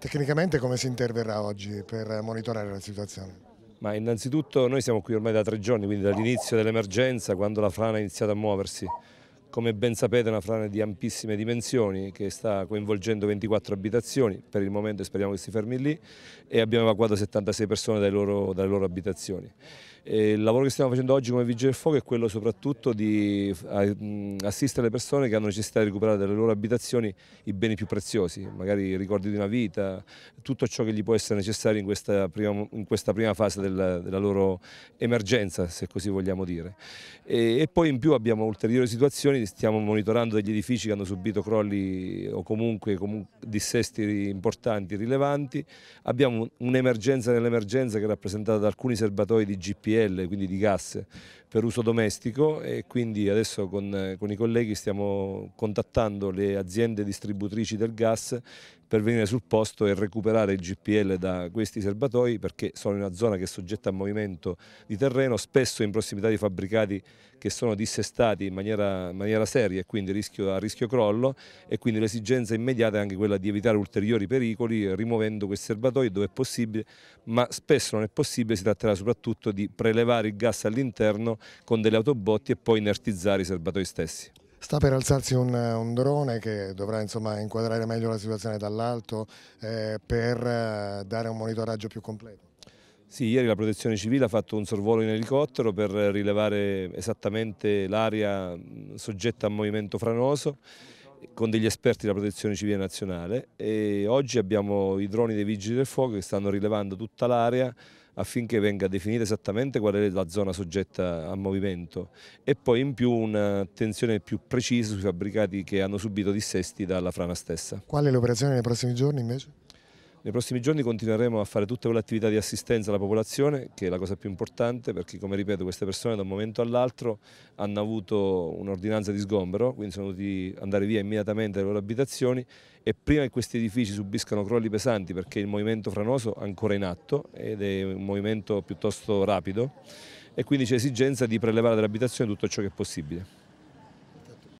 Tecnicamente come si interverrà oggi per monitorare la situazione? Ma innanzitutto noi siamo qui ormai da tre giorni, quindi dall'inizio dell'emergenza, quando la frana ha iniziato a muoversi. Come ben sapete è una frana di ampissime dimensioni che sta coinvolgendo 24 abitazioni, per il momento speriamo che si fermi lì, e abbiamo evacuato 76 persone dalle loro, dalle loro abitazioni. E il lavoro che stiamo facendo oggi come Vigili del Fuoco è quello soprattutto di assistere le persone che hanno necessità di recuperare dalle loro abitazioni i beni più preziosi, magari i ricordi di una vita, tutto ciò che gli può essere necessario in questa prima, in questa prima fase della, della, loro emergenza, se così vogliamo dire. E, e poi in più abbiamo ulteriori situazioni stiamo monitorando degli edifici che hanno subito crolli o comunque, comunque dissesti importanti, rilevanti. Abbiamo un'emergenza nell'emergenza che è rappresentata da alcuni serbatoi di GPL, quindi di gas per uso domestico e quindi adesso con, con i colleghi stiamo contattando le aziende distributrici del gas per venire sul posto e recuperare il GPL da questi serbatoi perché sono in una zona che è soggetta a movimento di terreno, spesso in prossimità di fabbricati che sono dissestati in maniera, in maniera seria e quindi rischio, a rischio crollo e quindi l'esigenza immediata è anche quella di evitare ulteriori pericoli rimuovendo questi serbatoi dove è possibile, ma spesso non è possibile, si tratterà soprattutto di prelevare il gas all'interno con delle autobotti e poi inertizzare i serbatoi stessi. Sta per alzarsi un, un drone che dovrà insomma, inquadrare meglio la situazione dall'alto eh, per eh, dare un monitoraggio più completo. Sì, ieri la protezione civile ha fatto un sorvolo in elicottero per rilevare esattamente l'area soggetta a movimento franoso con degli esperti della protezione civile nazionale e oggi abbiamo i droni dei vigili del fuoco che stanno rilevando tutta l'area affinché venga definita esattamente qual è la zona soggetta a movimento e poi in più un'attenzione più precisa sui fabbricati che hanno subito dissesti dalla frana stessa. Qual è l'operazione nei prossimi giorni invece? Nei prossimi giorni continueremo a fare tutte quelle attività di assistenza alla popolazione, che è la cosa più importante perché, come ripeto, queste persone da un momento all'altro hanno avuto un'ordinanza di sgombero, quindi sono dovuti andare via immediatamente dalle loro abitazioni e prima che questi edifici subiscano crolli pesanti perché il movimento franoso è ancora in atto ed è un movimento piuttosto rapido e quindi c'è esigenza di prelevare dalle abitazioni tutto ciò che è possibile.